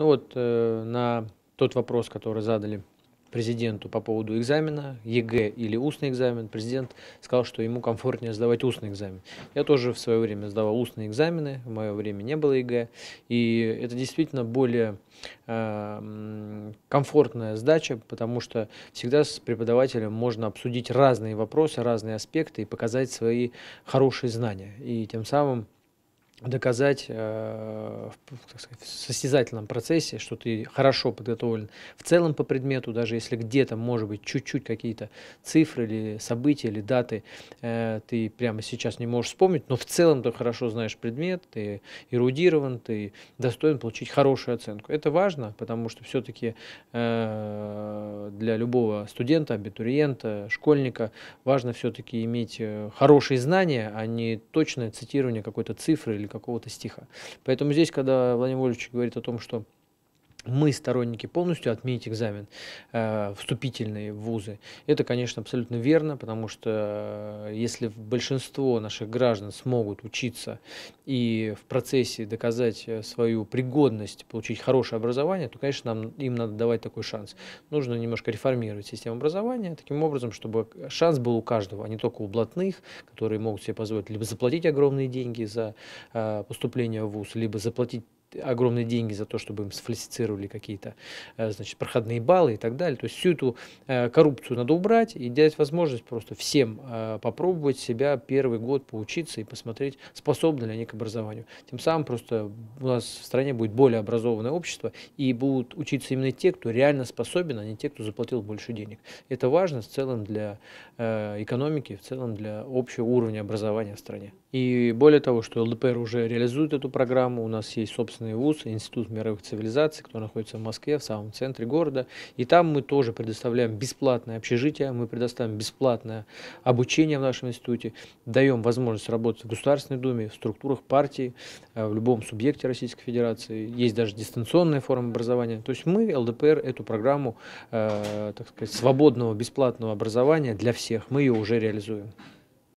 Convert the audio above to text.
Ну вот э, на тот вопрос, который задали президенту по поводу экзамена, ЕГЭ или устный экзамен, президент сказал, что ему комфортнее сдавать устный экзамен. Я тоже в свое время сдавал устные экзамены, в мое время не было ЕГЭ, и это действительно более э, комфортная сдача, потому что всегда с преподавателем можно обсудить разные вопросы, разные аспекты и показать свои хорошие знания, и тем самым доказать э, в, сказать, в состязательном процессе, что ты хорошо подготовлен в целом по предмету, даже если где-то, может быть, чуть-чуть какие-то цифры или события, или даты э, ты прямо сейчас не можешь вспомнить, но в целом ты хорошо знаешь предмет, ты эрудирован, ты достоин получить хорошую оценку. Это важно, потому что все-таки э, для любого студента, абитуриента, школьника важно все-таки иметь э, хорошие знания, а не точное цитирование какой-то цифры или какого-то стиха. Поэтому здесь, когда Владимир Вольевич говорит о том, что мы, сторонники, полностью отменить экзамен э, вступительные в вузы. Это, конечно, абсолютно верно, потому что э, если большинство наших граждан смогут учиться и в процессе доказать э, свою пригодность, получить хорошее образование, то, конечно, нам, им надо давать такой шанс. Нужно немножко реформировать систему образования таким образом, чтобы шанс был у каждого, а не только у блатных, которые могут себе позволить либо заплатить огромные деньги за э, поступление в вуз, либо заплатить огромные деньги за то, чтобы им сфальсифицировали какие-то э, значит, проходные баллы и так далее. То есть всю эту э, коррупцию надо убрать и дать возможность просто всем э, попробовать себя первый год поучиться и посмотреть, способны ли они к образованию. Тем самым просто у нас в стране будет более образованное общество и будут учиться именно те, кто реально способен, а не те, кто заплатил больше денег. Это важно в целом для экономики, в целом для общего уровня образования в стране. И более того, что ЛДПР уже реализует эту программу, у нас есть собственный художественный вуз, Институт мировых цивилизаций, который находится в Москве, в самом центре города. И там мы тоже предоставляем бесплатное общежитие, мы предоставим бесплатное обучение в нашем институте, даем возможность работать в Государственной Думе, в структурах партии, э, в любом субъекте Российской Федерации. Есть даже дистанционная форма образования. То есть мы, ЛДПР, эту программу, э, так сказать, свободного бесплатного образования для всех, мы ее уже реализуем.